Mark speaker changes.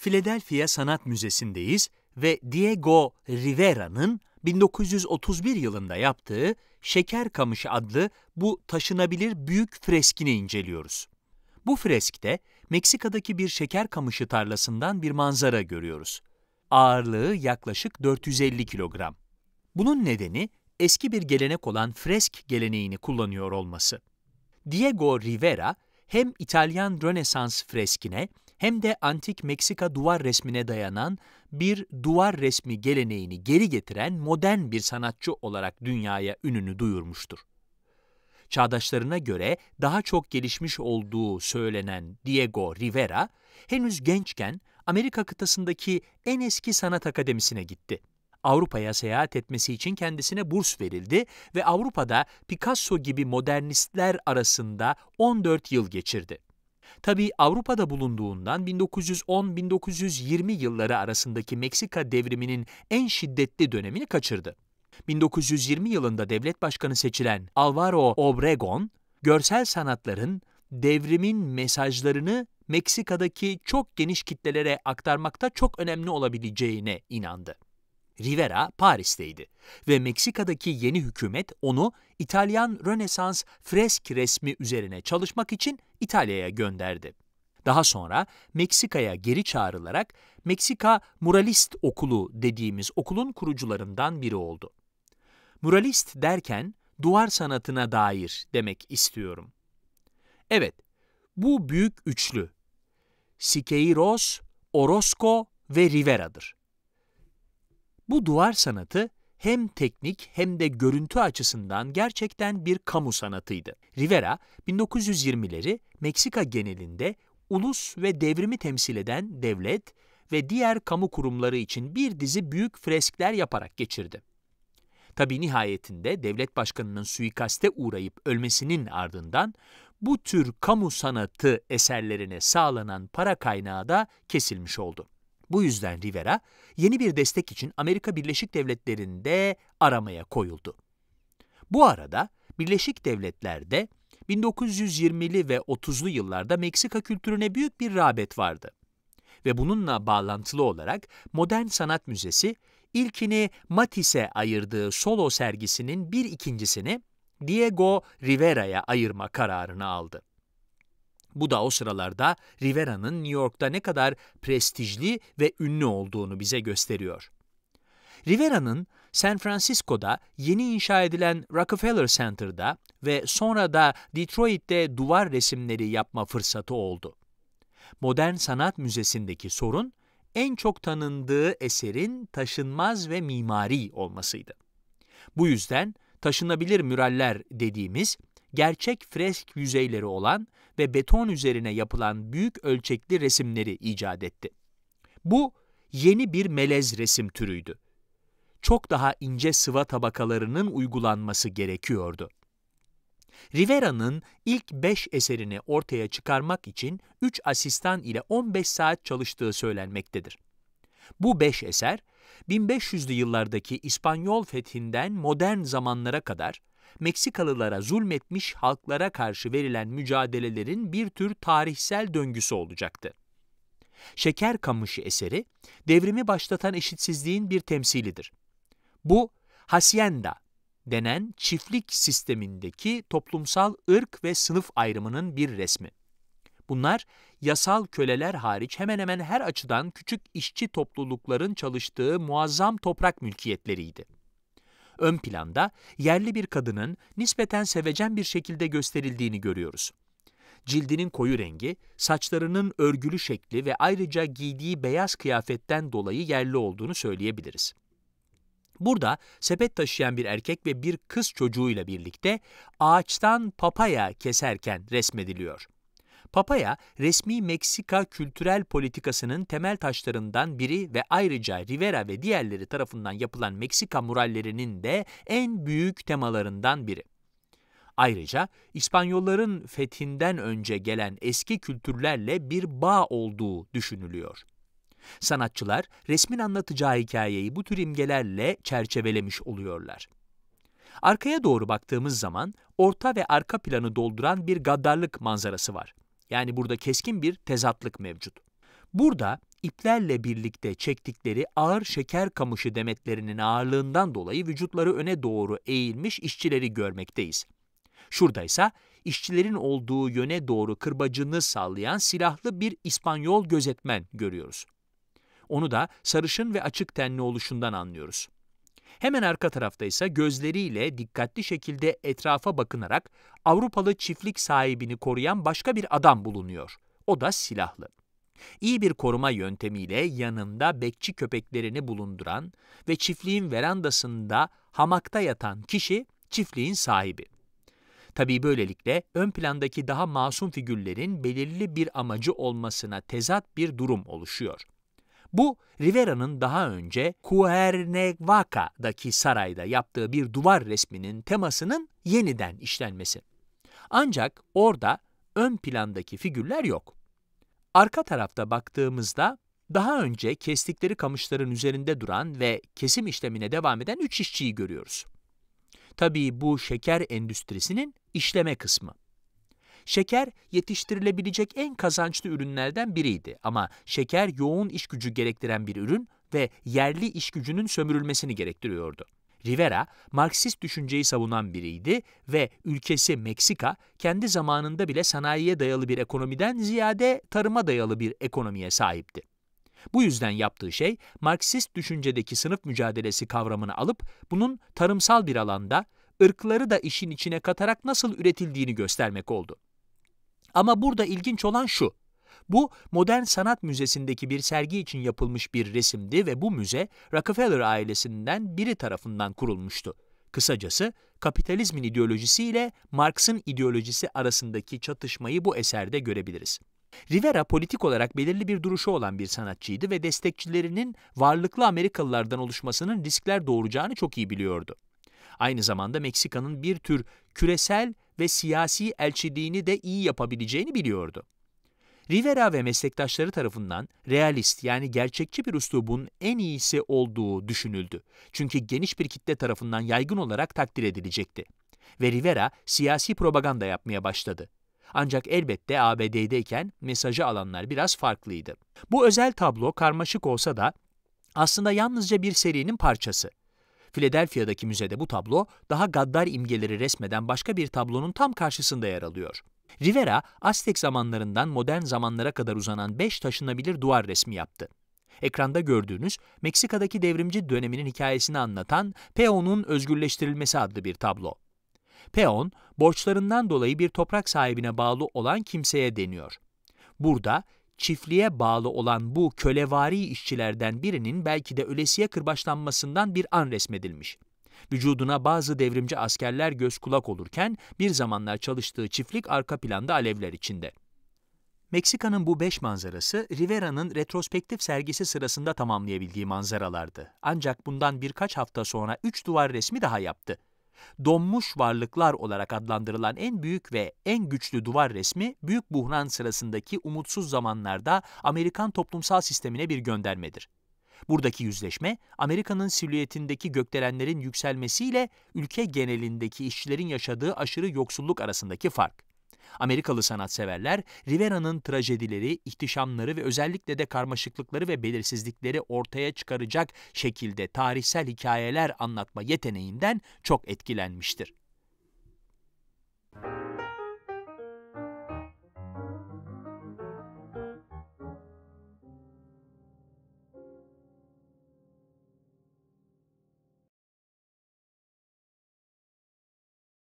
Speaker 1: Philadelphia Sanat Müzesi'ndeyiz ve Diego Rivera'nın 1931 yılında yaptığı Şeker Kamışı adlı bu taşınabilir büyük freskini inceliyoruz. Bu freskte Meksika'daki bir şeker kamışı tarlasından bir manzara görüyoruz. Ağırlığı yaklaşık 450 kilogram. Bunun nedeni eski bir gelenek olan fresk geleneğini kullanıyor olması. Diego Rivera hem İtalyan Rönesans freskine hem de antik Meksika duvar resmine dayanan bir duvar resmi geleneğini geri getiren modern bir sanatçı olarak dünyaya ününü duyurmuştur. Çağdaşlarına göre daha çok gelişmiş olduğu söylenen Diego Rivera, henüz gençken Amerika kıtasındaki en eski sanat akademisine gitti. Avrupa'ya seyahat etmesi için kendisine burs verildi ve Avrupa'da Picasso gibi modernistler arasında 14 yıl geçirdi. Tabi Avrupa'da bulunduğundan 1910-1920 yılları arasındaki Meksika devriminin en şiddetli dönemini kaçırdı. 1920 yılında devlet başkanı seçilen Alvaro Obregón, görsel sanatların devrimin mesajlarını Meksika'daki çok geniş kitlelere aktarmakta çok önemli olabileceğine inandı. Rivera Paris'teydi ve Meksika'daki yeni hükümet onu İtalyan Rönesans fresk resmi üzerine çalışmak için İtalya'ya gönderdi. Daha sonra Meksika'ya geri çağrılarak Meksika Muralist Okulu dediğimiz okulun kurucularından biri oldu. Muralist derken duvar sanatına dair demek istiyorum. Evet, bu büyük üçlü. Siqueiros, Orozco ve Rivera'dır. Bu duvar sanatı hem teknik hem de görüntü açısından gerçekten bir kamu sanatıydı. Rivera, 1920'leri Meksika genelinde ulus ve devrimi temsil eden devlet ve diğer kamu kurumları için bir dizi büyük freskler yaparak geçirdi. Tabi nihayetinde devlet başkanının suikaste uğrayıp ölmesinin ardından bu tür kamu sanatı eserlerine sağlanan para kaynağı da kesilmiş oldu. Bu yüzden Rivera yeni bir destek için Amerika Birleşik Devletleri'nde aramaya koyuldu. Bu arada Birleşik Devletler'de 1920'li ve 30'lu yıllarda Meksika kültürüne büyük bir rağbet vardı. Ve bununla bağlantılı olarak Modern Sanat Müzesi ilkini Matisse ayırdığı solo sergisinin bir ikincisini Diego Rivera'ya ayırma kararını aldı. Bu da o sıralarda Rivera'nın New York'ta ne kadar prestijli ve ünlü olduğunu bize gösteriyor. Rivera'nın San Francisco'da yeni inşa edilen Rockefeller Center'da ve sonra da Detroit'te duvar resimleri yapma fırsatı oldu. Modern Sanat Müzesi'ndeki sorun en çok tanındığı eserin taşınmaz ve mimari olmasıydı. Bu yüzden taşınabilir müraller dediğimiz gerçek fresk yüzeyleri olan ve beton üzerine yapılan büyük ölçekli resimleri icat etti. Bu yeni bir melez resim türüydü. Çok daha ince sıva tabakalarının uygulanması gerekiyordu. Rivera'nın ilk beş eserini ortaya çıkarmak için 3 asistan ile 15 saat çalıştığı söylenmektedir. Bu beş eser, 1500'lü yıllardaki İspanyol fethinden modern zamanlara kadar Meksikalılara zulmetmiş halklara karşı verilen mücadelelerin bir tür tarihsel döngüsü olacaktı. Şeker Kamışı eseri, devrimi başlatan eşitsizliğin bir temsilidir. Bu, hacienda denen çiftlik sistemindeki toplumsal ırk ve sınıf ayrımının bir resmi. Bunlar yasal köleler hariç hemen hemen her açıdan küçük işçi toplulukların çalıştığı muazzam toprak mülkiyetleriydi ön planda yerli bir kadının nispeten sevecen bir şekilde gösterildiğini görüyoruz. Cildinin koyu rengi, saçlarının örgülü şekli ve ayrıca giydiği beyaz kıyafetten dolayı yerli olduğunu söyleyebiliriz. Burada sepet taşıyan bir erkek ve bir kız çocuğuyla birlikte ağaçtan papaya keserken resmediliyor. Papaya, resmi Meksika kültürel politikasının temel taşlarından biri ve ayrıca Rivera ve diğerleri tarafından yapılan Meksika murallerinin de en büyük temalarından biri. Ayrıca İspanyolların fethinden önce gelen eski kültürlerle bir bağ olduğu düşünülüyor. Sanatçılar resmin anlatacağı hikayeyi bu tür imgelerle çerçevelemiş oluyorlar. Arkaya doğru baktığımız zaman orta ve arka planı dolduran bir gaddarlık manzarası var. Yani burada keskin bir tezatlık mevcut. Burada iplerle birlikte çektikleri ağır şeker kamışı demetlerinin ağırlığından dolayı vücutları öne doğru eğilmiş işçileri görmekteyiz. Şuradaysa işçilerin olduğu yöne doğru kırbacını sallayan silahlı bir İspanyol gözetmen görüyoruz. Onu da sarışın ve açık tenli oluşundan anlıyoruz. Hemen arka tarafta ise gözleriyle dikkatli şekilde etrafa bakınarak Avrupalı çiftlik sahibini koruyan başka bir adam bulunuyor. O da silahlı. İyi bir koruma yöntemiyle yanında bekçi köpeklerini bulunduran ve çiftliğin verandasında hamakta yatan kişi çiftliğin sahibi. Tabii böylelikle ön plandaki daha masum figürlerin belirli bir amacı olmasına tezat bir durum oluşuyor. Bu Rivera'nın daha önce Cuernavaca'daki sarayda yaptığı bir duvar resminin temasının yeniden işlenmesi. Ancak orada ön plandaki figürler yok. Arka tarafta baktığımızda daha önce kestikleri kamışların üzerinde duran ve kesim işlemine devam eden üç işçiyi görüyoruz. Tabii bu şeker endüstrisinin işleme kısmı. Şeker yetiştirilebilecek en kazançlı ürünlerden biriydi ama şeker yoğun iş gücü gerektiren bir ürün ve yerli iş gücünün sömürülmesini gerektiriyordu. Rivera, Marksist düşünceyi savunan biriydi ve ülkesi Meksika, kendi zamanında bile sanayiye dayalı bir ekonomiden ziyade tarıma dayalı bir ekonomiye sahipti. Bu yüzden yaptığı şey, Marksist düşüncedeki sınıf mücadelesi kavramını alıp, bunun tarımsal bir alanda, ırkları da işin içine katarak nasıl üretildiğini göstermek oldu. Ama burada ilginç olan şu. Bu Modern Sanat Müzesi'ndeki bir sergi için yapılmış bir resimdi ve bu müze Rockefeller ailesinden biri tarafından kurulmuştu. Kısacası kapitalizmin ideolojisi ile Marx'ın ideolojisi arasındaki çatışmayı bu eserde görebiliriz. Rivera politik olarak belirli bir duruşu olan bir sanatçıydı ve destekçilerinin varlıklı Amerikalılardan oluşmasının riskler doğuracağını çok iyi biliyordu. Aynı zamanda Meksika'nın bir tür küresel ve siyasi elçiliğini de iyi yapabileceğini biliyordu. Rivera ve meslektaşları tarafından realist yani gerçekçi bir üslubun en iyisi olduğu düşünüldü. Çünkü geniş bir kitle tarafından yaygın olarak takdir edilecekti. Ve Rivera siyasi propaganda yapmaya başladı. Ancak elbette ABD'deyken mesajı alanlar biraz farklıydı. Bu özel tablo karmaşık olsa da aslında yalnızca bir serinin parçası. Philadelphia'daki müzede bu tablo daha gaddar imgeleri resmeden başka bir tablonun tam karşısında yer alıyor. Rivera, Aztek zamanlarından modern zamanlara kadar uzanan 5 taşınabilir duvar resmi yaptı. Ekranda gördüğünüz Meksika'daki devrimci döneminin hikayesini anlatan Peon'un Özgürleştirilmesi adlı bir tablo. Peon, borçlarından dolayı bir toprak sahibine bağlı olan kimseye deniyor. Burada çiftliğe bağlı olan bu kölevari işçilerden birinin belki de ölesiye kırbaçlanmasından bir an resmedilmiş. Vücuduna bazı devrimci askerler göz kulak olurken bir zamanlar çalıştığı çiftlik arka planda alevler içinde. Meksika'nın bu beş manzarası Rivera'nın retrospektif sergisi sırasında tamamlayabildiği manzaralardı. Ancak bundan birkaç hafta sonra üç duvar resmi daha yaptı donmuş varlıklar olarak adlandırılan en büyük ve en güçlü duvar resmi, büyük buhran sırasındaki umutsuz zamanlarda Amerikan toplumsal sistemine bir göndermedir. Buradaki yüzleşme, Amerika'nın silüetindeki gökdelenlerin yükselmesiyle ülke genelindeki işçilerin yaşadığı aşırı yoksulluk arasındaki fark. Amerikalı sanatseverler Rivera'nın trajedileri, ihtişamları ve özellikle de karmaşıklıkları ve belirsizlikleri ortaya çıkaracak şekilde tarihsel hikayeler anlatma yeteneğinden çok etkilenmiştir.